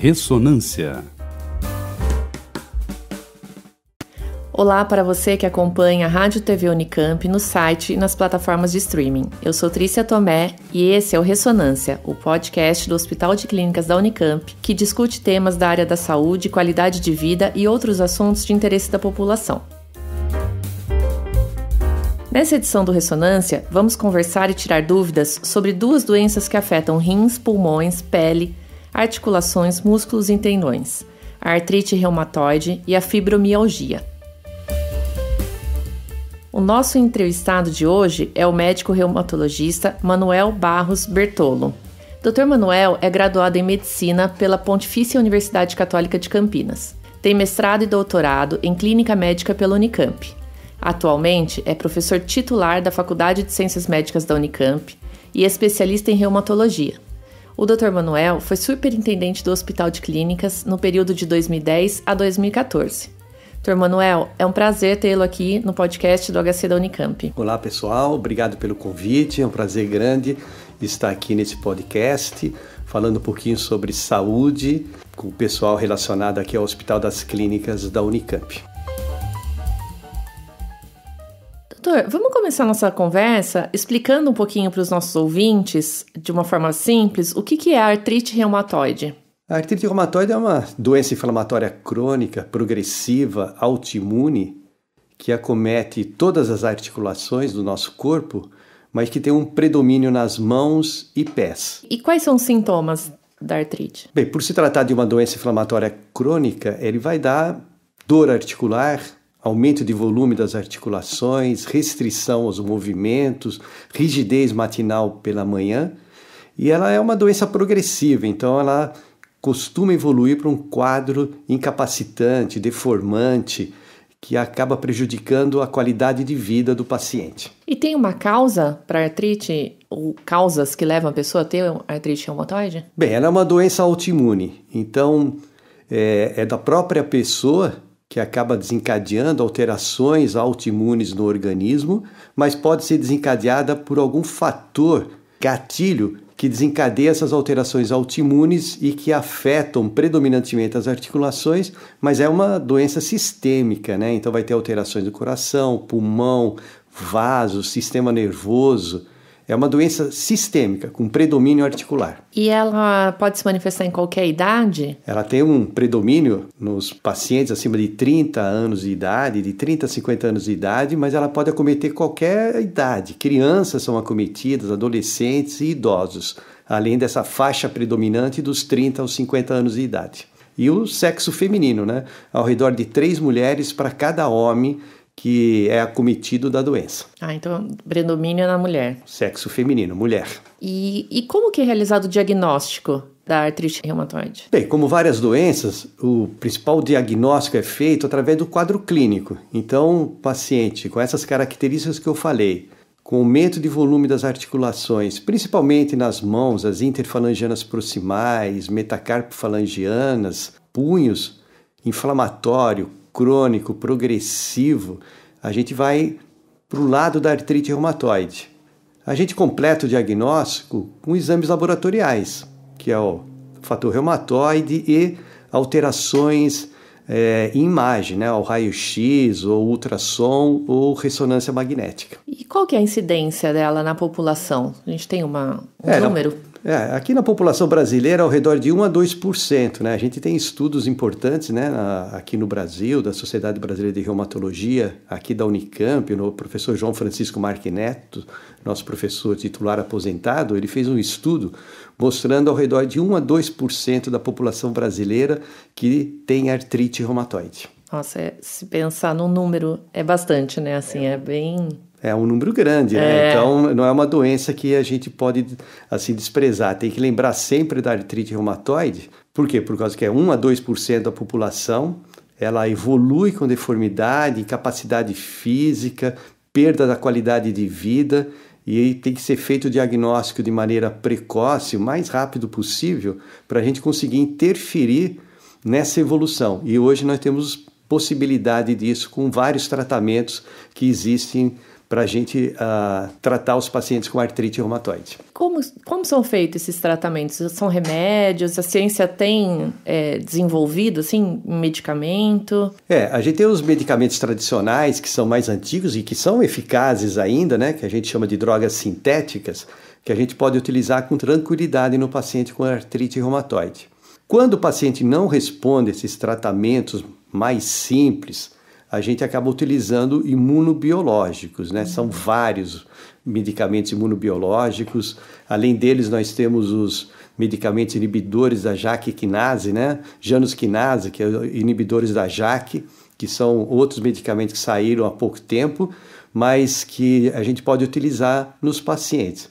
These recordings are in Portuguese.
Ressonância. Olá para você que acompanha a Rádio TV Unicamp no site e nas plataformas de streaming. Eu sou Trícia Tomé e esse é o Ressonância, o podcast do Hospital de Clínicas da Unicamp, que discute temas da área da saúde, qualidade de vida e outros assuntos de interesse da população. Nessa edição do Ressonância, vamos conversar e tirar dúvidas sobre duas doenças que afetam rins, pulmões, pele, articulações, músculos e tendões, a artrite reumatoide e a fibromialgia. O nosso entrevistado de hoje é o médico reumatologista Manuel Barros Bertolo. Dr. Manuel é graduado em medicina pela Pontifícia Universidade Católica de Campinas. Tem mestrado e doutorado em clínica médica pela Unicamp. Atualmente é professor titular da Faculdade de Ciências Médicas da Unicamp e especialista em reumatologia. O Dr. Manuel foi superintendente do Hospital de Clínicas no período de 2010 a 2014. Dr. Manuel, é um prazer tê-lo aqui no podcast do HC da Unicamp. Olá, pessoal. Obrigado pelo convite. É um prazer grande estar aqui nesse podcast falando um pouquinho sobre saúde com o pessoal relacionado aqui ao Hospital das Clínicas da Unicamp. Doutor, vamos começar nossa conversa explicando um pouquinho para os nossos ouvintes, de uma forma simples, o que, que é a artrite reumatoide. A artrite reumatoide é uma doença inflamatória crônica, progressiva, autoimune, que acomete todas as articulações do nosso corpo, mas que tem um predomínio nas mãos e pés. E quais são os sintomas da artrite? Bem, por se tratar de uma doença inflamatória crônica, ele vai dar dor articular, aumento de volume das articulações, restrição aos movimentos, rigidez matinal pela manhã. E ela é uma doença progressiva, então ela costuma evoluir para um quadro incapacitante, deformante, que acaba prejudicando a qualidade de vida do paciente. E tem uma causa para artrite ou causas que levam a pessoa a ter artrite reumatoide? Bem, ela é uma doença autoimune, então é, é da própria pessoa que acaba desencadeando alterações autoimunes no organismo, mas pode ser desencadeada por algum fator gatilho que desencadeia essas alterações autoimunes e que afetam predominantemente as articulações, mas é uma doença sistêmica, né? Então vai ter alterações do coração, pulmão, vaso, sistema nervoso. É uma doença sistêmica, com predomínio articular. E ela pode se manifestar em qualquer idade? Ela tem um predomínio nos pacientes acima de 30 anos de idade, de 30 a 50 anos de idade, mas ela pode acometer qualquer idade. Crianças são acometidas, adolescentes e idosos, além dessa faixa predominante dos 30 aos 50 anos de idade. E o sexo feminino, né? Ao redor de três mulheres para cada homem que é acometido da doença. Ah, então predomínio é na mulher. Sexo feminino, mulher. E, e como que é realizado o diagnóstico? da artrite reumatoide? Bem, como várias doenças, o principal diagnóstico é feito através do quadro clínico. Então, paciente com essas características que eu falei, com aumento de volume das articulações, principalmente nas mãos, as interfalangianas proximais, metacarpofalangianas, punhos, inflamatório, crônico, progressivo, a gente vai para o lado da artrite reumatoide. A gente completa o diagnóstico com exames laboratoriais, que é o fator reumatoide e alterações é, em imagem, né? O raio-x, ou ultrassom, ou ressonância magnética. E qual que é a incidência dela na população? A gente tem uma, um é, número? É, aqui na população brasileira, ao redor de 1 a 2%. Né? A gente tem estudos importantes né, na, aqui no Brasil, da Sociedade Brasileira de Reumatologia, aqui da Unicamp, o professor João Francisco Marque Neto, nosso professor titular aposentado, ele fez um estudo mostrando ao redor de 1 a 2% da população brasileira que tem artrite reumatoide. Nossa, é, se pensar no número, é bastante, né? Assim, é, é bem é um número grande, né? é. né? Então, não é uma doença que a gente pode, assim, desprezar. Tem que lembrar sempre da artrite reumatoide. Por quê? Por causa que é 1 a 2% da população. Ela evolui com deformidade, incapacidade física, perda da qualidade de vida. E tem que ser feito o diagnóstico de maneira precoce, o mais rápido possível, para a gente conseguir interferir nessa evolução. E hoje nós temos possibilidade disso com vários tratamentos que existem para a gente uh, tratar os pacientes com artrite reumatoide. Como, como são feitos esses tratamentos? São remédios? A ciência tem é, desenvolvido, assim, medicamento? É, a gente tem os medicamentos tradicionais, que são mais antigos e que são eficazes ainda, né? Que a gente chama de drogas sintéticas, que a gente pode utilizar com tranquilidade no paciente com artrite reumatoide. Quando o paciente não responde a esses tratamentos mais simples, a gente acaba utilizando imunobiológicos, né? São vários medicamentos imunobiológicos. Além deles, nós temos os medicamentos inibidores da JAK quinase, né? Janus quinase, que é inibidores da JAK, que são outros medicamentos que saíram há pouco tempo, mas que a gente pode utilizar nos pacientes.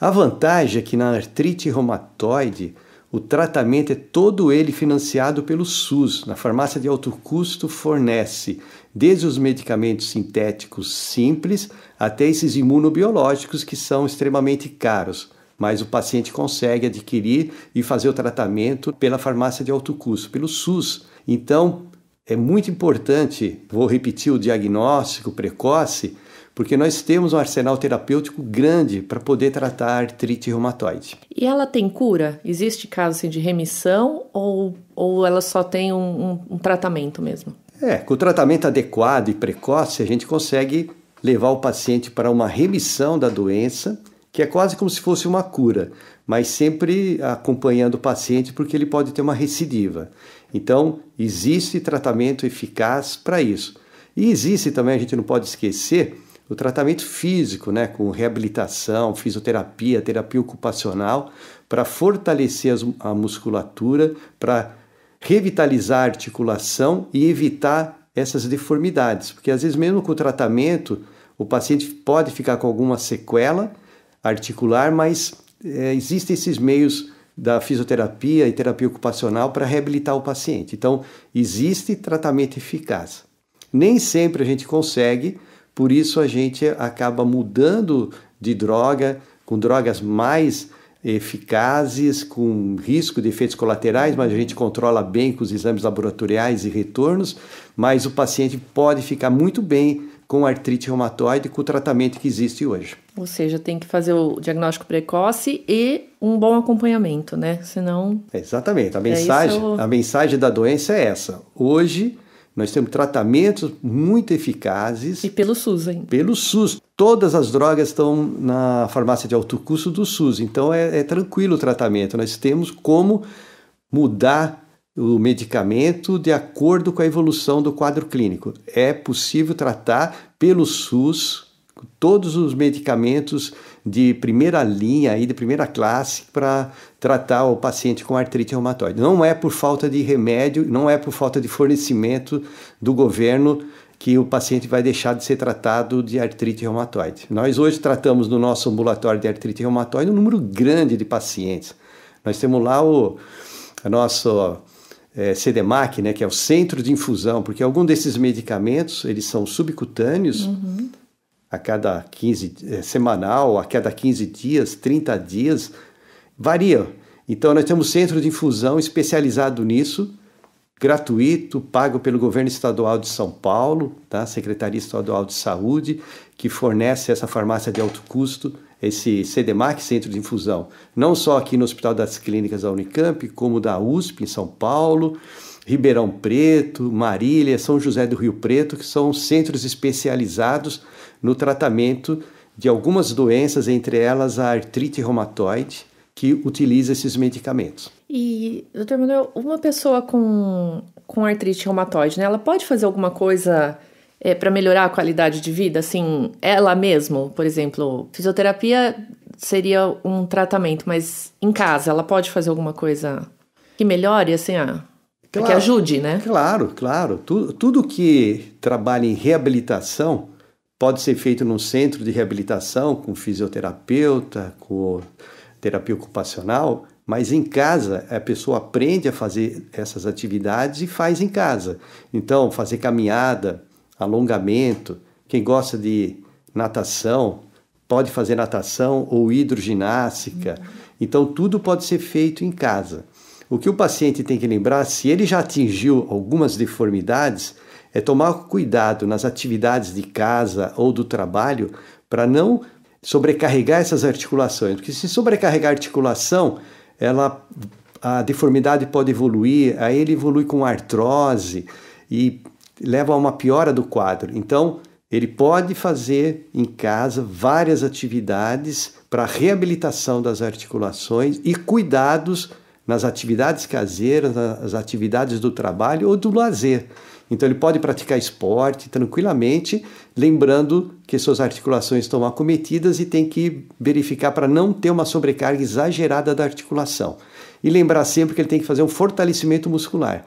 A vantagem é que na artrite reumatoide o tratamento é todo ele financiado pelo SUS. Na farmácia de alto custo fornece desde os medicamentos sintéticos simples até esses imunobiológicos que são extremamente caros, mas o paciente consegue adquirir e fazer o tratamento pela farmácia de alto custo, pelo SUS. Então, é muito importante, vou repetir o diagnóstico precoce, porque nós temos um arsenal terapêutico grande para poder tratar a artrite reumatoide. E ela tem cura? Existe caso assim, de remissão ou, ou ela só tem um, um, um tratamento mesmo? É, com o tratamento adequado e precoce, a gente consegue levar o paciente para uma remissão da doença, que é quase como se fosse uma cura, mas sempre acompanhando o paciente porque ele pode ter uma recidiva. Então, existe tratamento eficaz para isso. E existe também, a gente não pode esquecer, o tratamento físico, né, com reabilitação, fisioterapia, terapia ocupacional, para fortalecer as, a musculatura, para revitalizar a articulação e evitar essas deformidades, porque às vezes mesmo com o tratamento o paciente pode ficar com alguma sequela articular, mas é, existem esses meios da fisioterapia e terapia ocupacional para reabilitar o paciente. Então, existe tratamento eficaz. Nem sempre a gente consegue, por isso a gente acaba mudando de droga, com drogas mais eficazes, com risco de efeitos colaterais, mas a gente controla bem com os exames laboratoriais e retornos, mas o paciente pode ficar muito bem com artrite reumatoide com o tratamento que existe hoje. Ou seja, tem que fazer o diagnóstico precoce e um bom acompanhamento, né? Senão. Exatamente. A é mensagem, é isso... a mensagem da doença é essa. Hoje nós temos tratamentos muito eficazes. E pelo SUS, hein? Pelo SUS. Todas as drogas estão na farmácia de alto custo do SUS, então é, é tranquilo o tratamento. Nós temos como mudar o medicamento de acordo com a evolução do quadro clínico. É possível tratar pelo SUS todos os medicamentos de primeira linha, e de primeira classe, para tratar o paciente com artrite reumatoide. Não é por falta de remédio, não é por falta de fornecimento do governo que o paciente vai deixar de ser tratado de artrite reumatoide. Nós hoje tratamos no nosso ambulatório de artrite reumatoide um número grande de pacientes. Nós temos lá o nosso é, CDMAC, né, que é o centro de infusão, porque algum desses medicamentos eles são subcutâneos. Uhum a cada 15 é, eh, semanal, a cada 15 dias, 30 dias, varia. Então nós temos centro de infusão especializado nisso, gratuito, pago pelo governo estadual de São Paulo, tá? Secretaria Estadual de Saúde, que fornece essa farmácia de alto custo, esse CDMAC, Centro de Infusão, não só aqui no Hospital das Clínicas da Unicamp, como da USP em São Paulo, Ribeirão Preto, Marília, São José do Rio Preto, que são centros especializados no tratamento de algumas doenças, entre elas a artrite reumatoide, que utiliza esses medicamentos. E, doutor Manuel, uma pessoa com, com artrite reumatoide, né, ela pode fazer alguma coisa é, para melhorar a qualidade de vida? Assim, ela mesma, por exemplo, fisioterapia seria um tratamento, mas em casa ela pode fazer alguma coisa que melhore, assim, a, claro, que ajude, né? Claro, claro. Tudo, tudo que trabalha em reabilitação Pode ser feito num centro de reabilitação, com fisioterapeuta, com terapia ocupacional, mas em casa a pessoa aprende a fazer essas atividades e faz em casa. Então, fazer caminhada, alongamento, quem gosta de natação, pode fazer natação ou hidroginástica. Então, tudo pode ser feito em casa. O que o paciente tem que lembrar, se ele já atingiu algumas deformidades, é tomar cuidado nas atividades de casa ou do trabalho para não sobrecarregar essas articulações, porque se sobrecarregar a articulação, ela a deformidade pode evoluir, aí ele evolui com artrose e leva a uma piora do quadro. Então, ele pode fazer em casa várias atividades para reabilitação das articulações e cuidados nas atividades caseiras, nas atividades do trabalho ou do lazer. Então ele pode praticar esporte tranquilamente, lembrando que suas articulações estão acometidas e tem que verificar para não ter uma sobrecarga exagerada da articulação. E lembrar sempre que ele tem que fazer um fortalecimento muscular,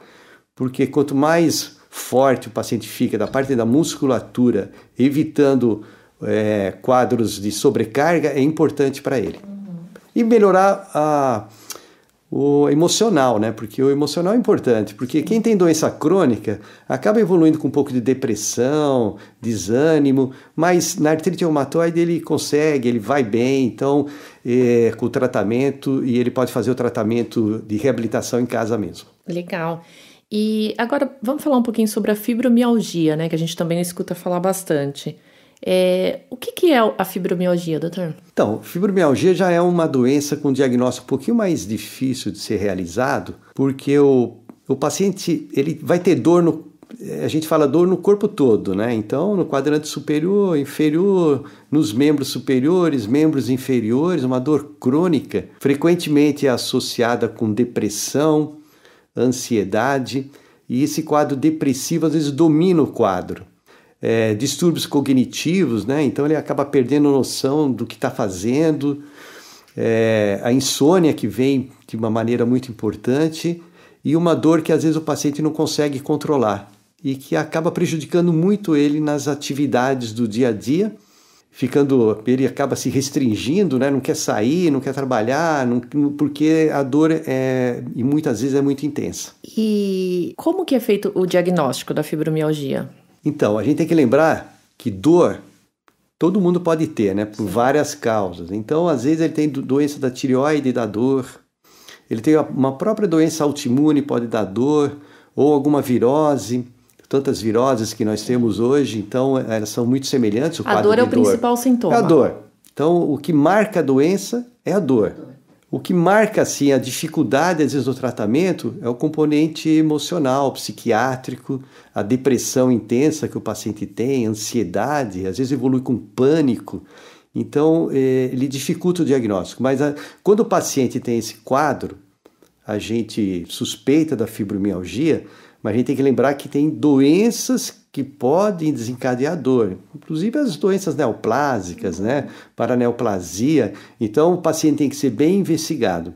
porque quanto mais forte o paciente fica da parte da musculatura, evitando é, quadros de sobrecarga, é importante para ele. Uhum. E melhorar a o emocional, né? Porque o emocional é importante, porque quem tem doença crônica acaba evoluindo com um pouco de depressão, desânimo, mas na artrite reumatoide ele consegue, ele vai bem, então é, com o tratamento e ele pode fazer o tratamento de reabilitação em casa mesmo. Legal. E agora vamos falar um pouquinho sobre a fibromialgia, né? Que a gente também escuta falar bastante. É, o que, que é a fibromialgia, doutor? Então, fibromialgia já é uma doença com diagnóstico um pouquinho mais difícil de ser realizado, porque o, o paciente ele vai ter dor no a gente fala dor no corpo todo, né? Então, no quadrante superior, inferior, nos membros superiores, membros inferiores, uma dor crônica, frequentemente associada com depressão, ansiedade, e esse quadro depressivo às vezes domina o quadro é, distúrbios cognitivos, né? Então ele acaba perdendo noção do que está fazendo, é, a insônia que vem de uma maneira muito importante e uma dor que às vezes o paciente não consegue controlar e que acaba prejudicando muito ele nas atividades do dia a dia, ficando ele acaba se restringindo, né? Não quer sair, não quer trabalhar, não, porque a dor é e muitas vezes é muito intensa. E como que é feito o diagnóstico da fibromialgia? Então, a gente tem que lembrar que dor todo mundo pode ter, né? Por Sim. várias causas. Então, às vezes, ele tem doença da tireoide e da dor, ele tem uma própria doença autoimune, pode dar dor, ou alguma virose. Tantas viroses que nós temos hoje, então elas são muito semelhantes. a dor é o dor. principal sintoma. É a dor. Então, o que marca a doença é a dor. O que marca assim a dificuldade às vezes do tratamento é o componente emocional, psiquiátrico, a depressão intensa que o paciente tem, ansiedade, às vezes evolui com pânico. Então, é, ele dificulta o diagnóstico. Mas a, ah, quando o paciente tem esse quadro, a gente suspeita da fibromialgia, mas a gente tem que lembrar que tem doenças que podem desencadear dor, inclusive as doenças neoplásicas, né? Paraneoplasia. Então, o paciente tem que ser bem investigado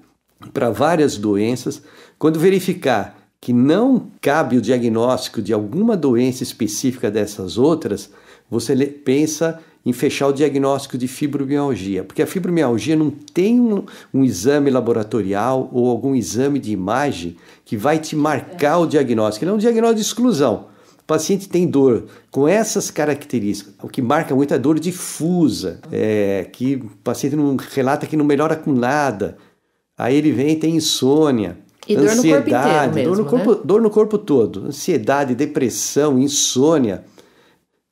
para várias doenças. Quando verificar que não cabe o diagnóstico de alguma doença específica dessas outras, você pensa em fechar o diagnóstico de fibromialgia, porque a fibromialgia não tem um, um, exame laboratorial ou algum exame de imagem que vai te marcar o diagnóstico. Ele é um diagnóstico de exclusão. O paciente tem dor com essas características, o que marca muito é dor difusa, é, que o paciente não relata que não melhora com nada. Aí ele vem e tem insônia, e ansiedade, dor no corpo, inteiro mesmo, dor, no né? corpo né? dor no corpo todo, ansiedade, depressão, insônia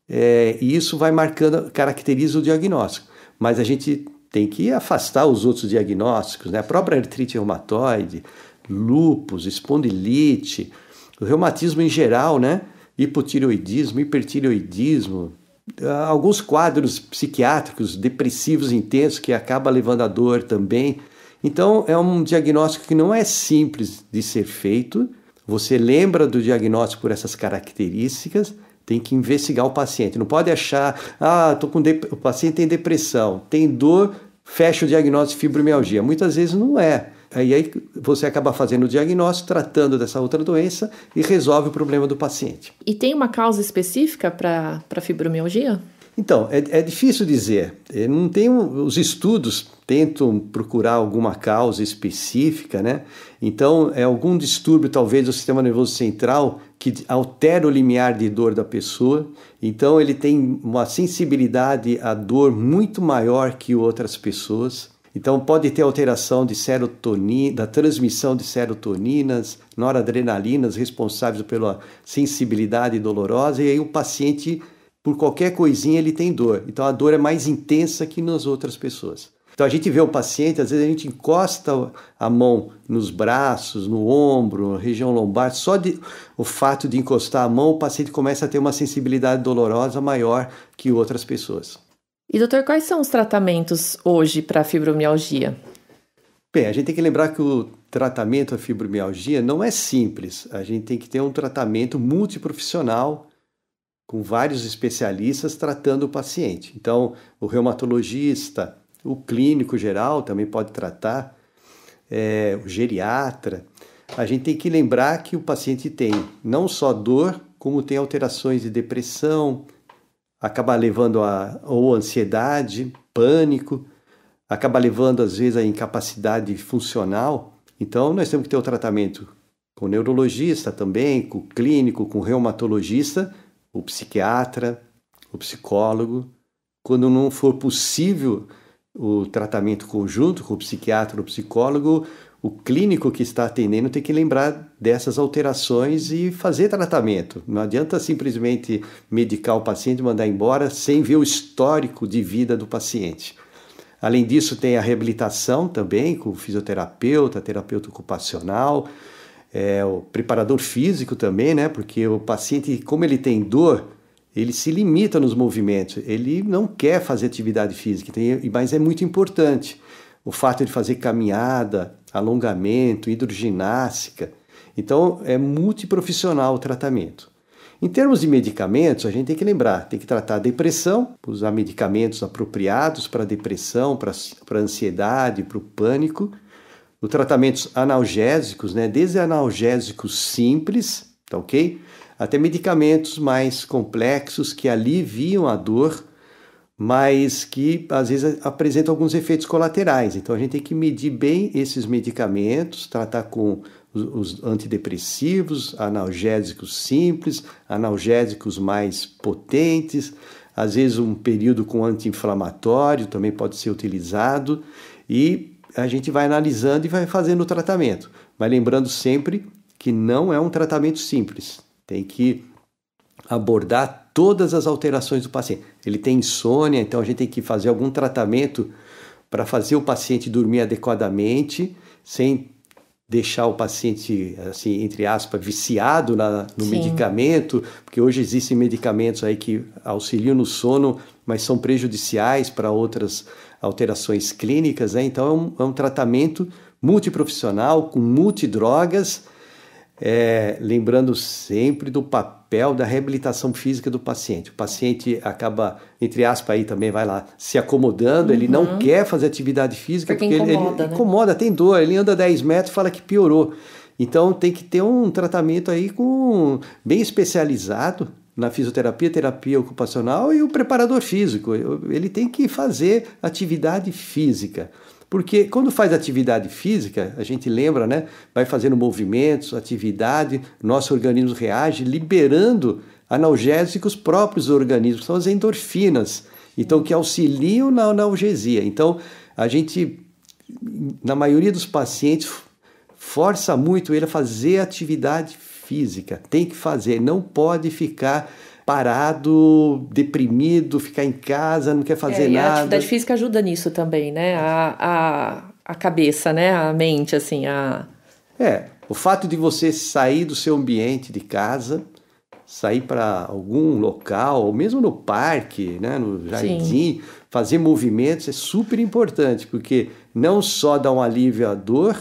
é, e isso vai marcando, caracteriza o diagnóstico. Mas a gente tem que afastar os outros diagnósticos, né? A própria artrite reumatoide, lúpus, espondilite, o reumatismo em geral, né? Hipotireoidismo, hipertireoidismo, ah, alguns quadros psiquiátricos depressivos intensos que acaba levando a dor também. Então é um diagnóstico que não é simples de ser feito. Você lembra do diagnóstico por essas características, tem que investigar o paciente. Não pode achar, ah, tô com o paciente tem depressão, tem dor, fecha o diagnóstico de fibromialgia. Muitas vezes não é. aí você acaba fazendo o diagnóstico, tratando dessa outra doença e resolve o problema do paciente. E tem uma causa específica para fibromialgia? Então, é, é difícil dizer. É, não tem os estudos tentam procurar alguma causa específica, né? Então, é algum distúrbio, talvez, do sistema nervoso central que altera o limiar de dor da pessoa. Então, ele tem uma sensibilidade à dor muito maior que outras pessoas. Então, pode ter alteração de serotonina, da transmissão de serotoninas, noradrenalinas responsáveis pela sensibilidade dolorosa, e aí o paciente por qualquer coisinha ele tem dor. Então a dor é mais intensa que nas outras pessoas. Então a gente vê o paciente, às vezes a gente encosta a mão nos braços, no ombro, na região lombar, só de, o fato de encostar a mão, o paciente começa a ter uma sensibilidade dolorosa maior que outras pessoas. E doutor, quais são os tratamentos hoje para fibromialgia? Bem, a gente tem que lembrar que o tratamento à fibromialgia não é simples. A gente tem que ter um tratamento multiprofissional com vários especialistas tratando o paciente. Então, o reumatologista, o clínico geral também pode tratar, é, o geriatra. A gente tem que lembrar que o paciente tem não só dor, como tem alterações de depressão, acaba levando a ou ansiedade, pânico, acaba levando às vezes a incapacidade funcional. Então, nós temos que ter o um tratamento com o neurologista também, com o clínico, com o reumatologista, o psiquiatra, o psicólogo. Quando não for possível o tratamento conjunto com o psiquiatra ou psicólogo, o clínico que está atendendo tem que lembrar dessas alterações e fazer tratamento. Não adianta simplesmente medicar o paciente e mandar embora sem ver o histórico de vida do paciente. Além disso, tem a reabilitação também, com fisioterapeuta, terapeuta ocupacional, é, o preparador físico também, né? Porque o paciente, como ele tem dor, ele se limita nos movimentos, ele não quer fazer atividade física, mas é muito importante o fato de fazer caminhada, alongamento, hidroginástica. Então, é multiprofissional o tratamento. Em termos de medicamentos, a gente tem que lembrar, tem que tratar a depressão, usar medicamentos apropriados para a depressão, para a ansiedade, para o pânico, os tratamentos analgésicos, né, desde analgésicos simples, tá ok? Até medicamentos mais complexos que aliviam a dor, mas que às vezes apresentam alguns efeitos colaterais. Então a gente tem que medir bem esses medicamentos, tratar com os antidepressivos, analgésicos simples, analgésicos mais potentes, às vezes um período com anti-inflamatório também pode ser utilizado e a gente vai analisando e vai fazendo o tratamento. Mas lembrando sempre que não é um tratamento simples. Tem que abordar todas as alterações do paciente. Ele tem insônia, então a gente tem que fazer algum tratamento para fazer o paciente dormir adequadamente, sem deixar o paciente, assim, entre aspas, viciado na, no Sim. medicamento, porque hoje existem medicamentos aí que auxiliam no sono mas são prejudiciais para outras alterações clínicas. Né? Então, é um, é um tratamento multiprofissional, com multidrogas, é, lembrando sempre do papel da reabilitação física do paciente. O paciente acaba, entre aspas, aí também vai lá se acomodando, uhum. ele não uhum. quer fazer atividade física, porque, porque incomoda, ele, né? incomoda, tem dor, ele anda 10 metros e fala que piorou. Então tem que ter um tratamento aí com bem especializado na fisioterapia, terapia ocupacional e o preparador físico. Ele tem que fazer atividade física. Porque quando faz atividade física, a gente lembra, né? Vai fazendo movimentos, atividade, nosso organismo reage, liberando analgésicos próprios do organismo, são as endorfinas, então que auxiliam na analgesia. Então, a gente, na maioria dos pacientes, força muito ele a fazer atividade física física, tem que fazer, não pode ficar parado, deprimido, ficar em casa, não quer fazer é, nada. a atividade física ajuda nisso também, né? A, a, a cabeça, né? A mente, assim, a... É, o fato de você sair do seu ambiente de casa, sair para algum local, ou mesmo no parque, né, no jardim, Sim. fazer movimentos é super importante, porque não só dá um alívio à dor,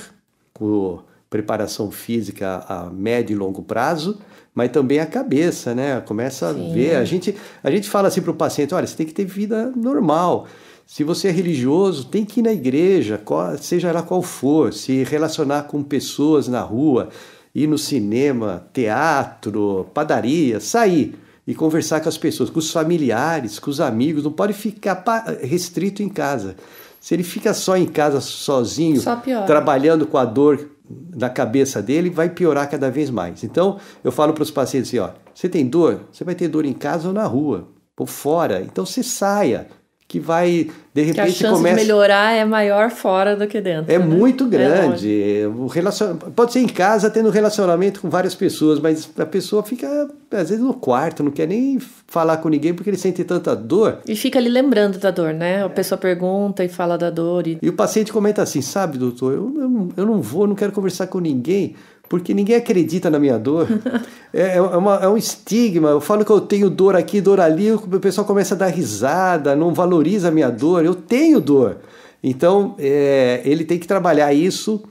com preparação física a médio e longo prazo, mas também a cabeça, né? Começa Sim. a ver. A gente, a gente fala assim para o paciente: olha, você tem que ter vida normal. Se você é religioso, tem que ir na igreja, seja lá qual for, se relacionar com pessoas na rua, ir no cinema, teatro, padaria, sair e conversar com as pessoas, com os familiares, com os amigos, não pode ficar restrito em casa. Se ele fica só em casa sozinho, só trabalhando com a dor na cabeça dele vai piorar cada vez mais. Então, eu falo para os pacientes assim, ó, você tem dor? Você vai ter dor em casa ou na rua, ou fora. Então, você saia, que vai de repente que a chance começa... de melhorar é maior fora do que dentro. É né? muito é grande. É o relacion... Pode ser em casa tendo relacionamento com várias pessoas, mas a pessoa fica às vezes no quarto, não quer nem falar com ninguém porque ele sente tanta dor. E fica ali lembrando da dor, né? A é. pessoa pergunta e fala da dor. E, e o paciente comenta assim: sabe, doutor, eu, eu, eu não vou, não quero conversar com ninguém porque ninguém acredita na minha dor. É, é, é, uma, é, um estigma. Eu falo que eu tenho dor aqui, dor ali, o pessoal começa a dar risada, não valoriza a minha dor. Eu tenho dor. Então, é, ele tem que trabalhar isso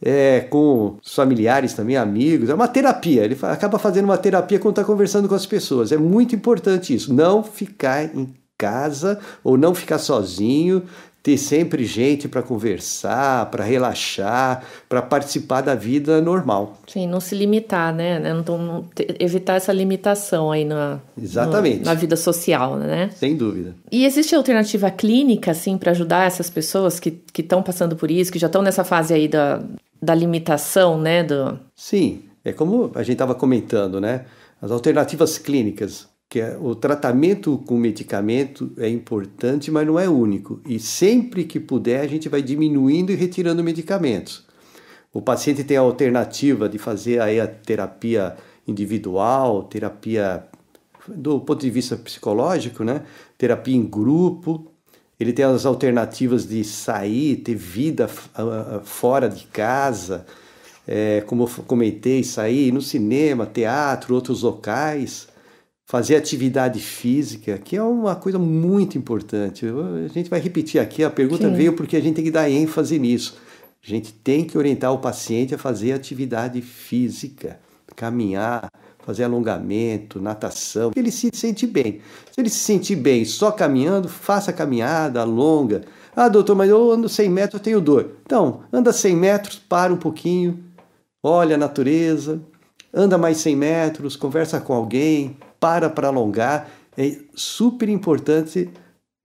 é, com os familiares também, amigos. É uma terapia. Ele acaba fazendo uma terapia quando está conversando com as pessoas. É muito importante isso. Não ficar em casa ou não ficar sozinho, ter sempre gente para conversar, para relaxar, para participar da vida normal. Sim, não se limitar, né? né não, não, evitar essa limitação aí na, Exatamente. No, na vida social, né? Sem dúvida. E existe alternativa clínica, assim, para ajudar essas pessoas que estão passando por isso, que já estão nessa fase aí da, da limitação, né? Do... Sim, é como a gente estava comentando, né? As alternativas clínicas que é, o tratamento com medicamento é importante, mas não é único. E sempre que puder, a gente vai diminuindo e retirando medicamentos. O paciente tem a alternativa de fazer aí a terapia individual, terapia do ponto de vista psicológico, né? terapia em grupo. Ele tem as alternativas de sair, ter vida ah, ah, fora de casa, é, como eu comentei, sair no cinema, teatro, outros locais fazer atividade física, que é uma coisa muito importante. A gente vai repetir aqui, a pergunta Sim. veio porque a gente tem que dar ênfase nisso. A gente tem que orientar o paciente a fazer atividade física, caminhar, fazer alongamento, natação, ele se sente bem. Se ele se sentir bem só caminhando, faça caminhada, alonga. Ah, doutor, mas eu ando 100 metros, eu tenho dor. Então, anda 100 metros, para um pouquinho, olha a natureza, anda mais 100 metros, conversa com alguém, para para alongar. É super importante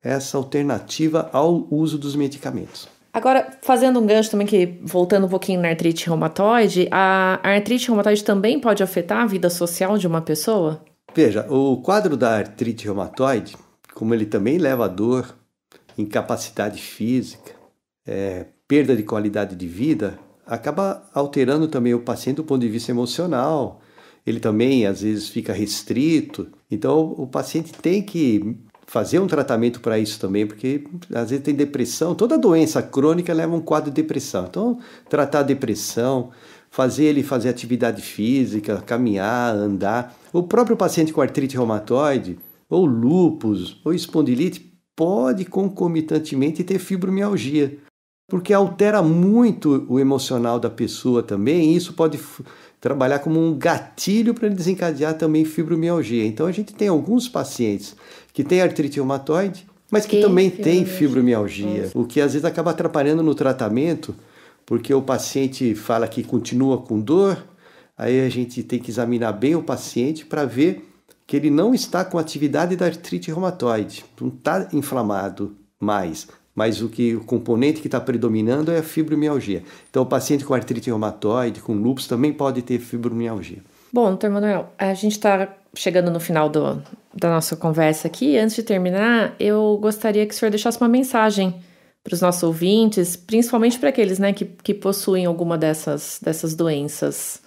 essa alternativa ao uso dos medicamentos. Agora, fazendo um gancho também, que voltando um pouquinho na artrite reumatoide, a artrite reumatoide também pode afetar a vida social de uma pessoa? Veja, o quadro da artrite reumatoide, como ele também leva a dor, incapacidade física, é, perda de qualidade de vida, acaba alterando também o paciente do ponto de vista emocional, ele também às vezes fica restrito. Então o paciente tem que fazer um tratamento para isso também, porque às vezes tem depressão, toda doença crônica leva um quadro de depressão. Então, tratar a depressão, fazer ele fazer atividade física, caminhar, andar. O próprio paciente com artrite reumatoide, ou lúpus, ou espondilite, pode concomitantemente ter fibromialgia porque altera muito o emocional da pessoa também, e isso pode trabalhar como um gatilho para desencadear também fibromialgia. Então a gente tem alguns pacientes que têm artrite reumatoide, mas que tem também têm fibromialgia, o que às vezes acaba atrapalhando no tratamento, porque o paciente fala que continua com dor, aí a gente tem que examinar bem o paciente para ver que ele não está com atividade da artrite reumatoide, não está inflamado mais, mas o que o componente que está predominando é a fibromialgia. Então, o paciente com artrite reumatoide, com lúpus, também pode ter fibromialgia. Bom, doutor Manuel, a gente está chegando no final do, da nossa conversa aqui. Antes de terminar, eu gostaria que o senhor deixasse uma mensagem para os nossos ouvintes, principalmente para aqueles né, que, que possuem alguma dessas, dessas doenças.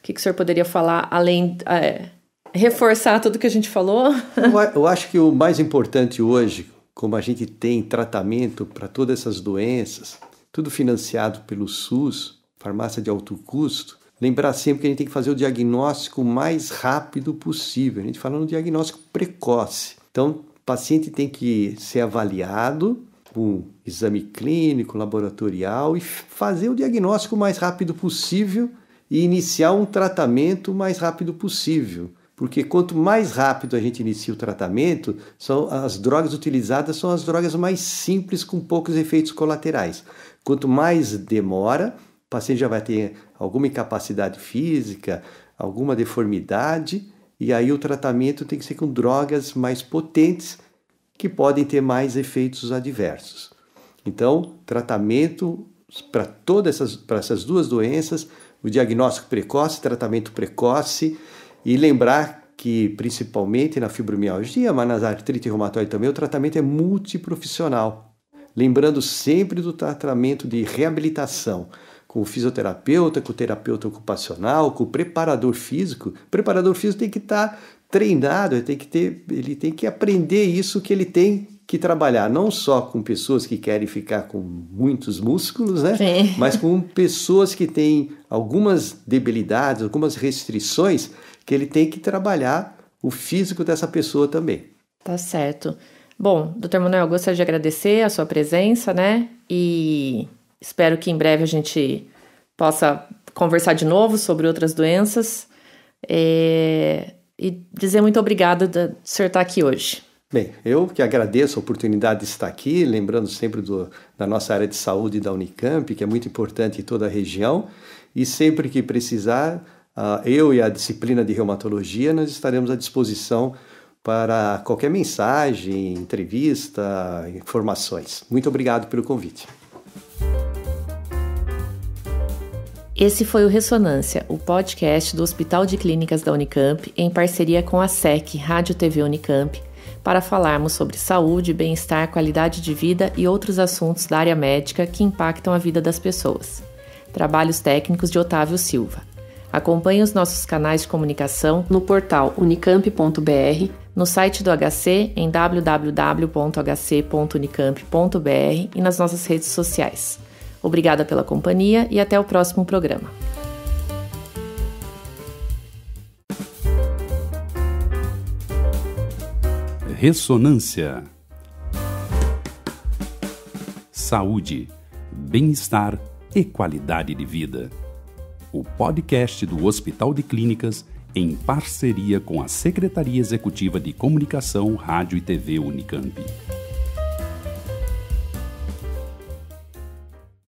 O que, que o senhor poderia falar além. É, reforçar tudo que a gente falou? eu, eu acho que o mais importante hoje, como a gente tem tratamento para todas essas doenças, tudo financiado pelo SUS, farmácia de alto custo, lembrar sempre que a gente tem que fazer o diagnóstico mais rápido possível. A gente fala no diagnóstico precoce. Então, o paciente tem que ser avaliado com exame clínico, laboratorial e fazer o diagnóstico mais rápido possível e iniciar um tratamento o mais rápido possível. Porque quanto mais rápido a gente inicia o tratamento, são as drogas utilizadas são as drogas mais simples com poucos efeitos colaterais. Quanto mais demora, o paciente já vai ter alguma incapacidade física, alguma deformidade, e aí o tratamento tem que ser com drogas mais potentes que podem ter mais efeitos adversos. Então, tratamento para todas essas, para essas duas doenças, o diagnóstico precoce, tratamento precoce, e lembrar que, principalmente na fibromialgia, mas nas artrites reumatoide também, o tratamento é multiprofissional. Lembrando sempre do tratamento de reabilitação com o fisioterapeuta, com o terapeuta ocupacional, com o preparador físico. O preparador físico tem que estar tá treinado, ele tem que, ter, ele tem que aprender isso que ele tem que trabalhar, não só com pessoas que querem ficar com muitos músculos, né? Sim. Mas com pessoas que têm algumas debilidades, algumas restrições que ele tem que trabalhar o físico dessa pessoa também. Tá certo. Bom, doutor Manuel, gostaria de agradecer a sua presença, né? E espero que em breve a gente possa conversar de novo sobre outras doenças. É... E dizer muito obrigada de senhor estar aqui hoje. Bem, eu que agradeço a oportunidade de estar aqui, lembrando sempre do, da nossa área de saúde da Unicamp, que é muito importante em toda a região, e sempre que precisar, ah, eu e a disciplina de reumatologia, nós estaremos à disposição para qualquer mensagem, entrevista, informações. Muito obrigado pelo convite. Esse foi o Ressonância, o podcast do Hospital de Clínicas da Unicamp, em parceria com a SEC, Rádio TV Unicamp, para falarmos sobre saúde, bem-estar, qualidade de vida e outros assuntos da área médica que impactam a vida das pessoas. Trabalhos técnicos de Otávio Silva. Acompanhe os nossos canais de comunicação no portal unicamp.br, no site do HC em www.hc.unicamp.br e nas nossas redes sociais. Obrigada pela companhia e até o próximo programa. Ressonância. Saúde, bem-estar e qualidade de vida o podcast do Hospital de Clínicas em parceria com a Secretaria Executiva de Comunicação, Rádio e TV Unicamp.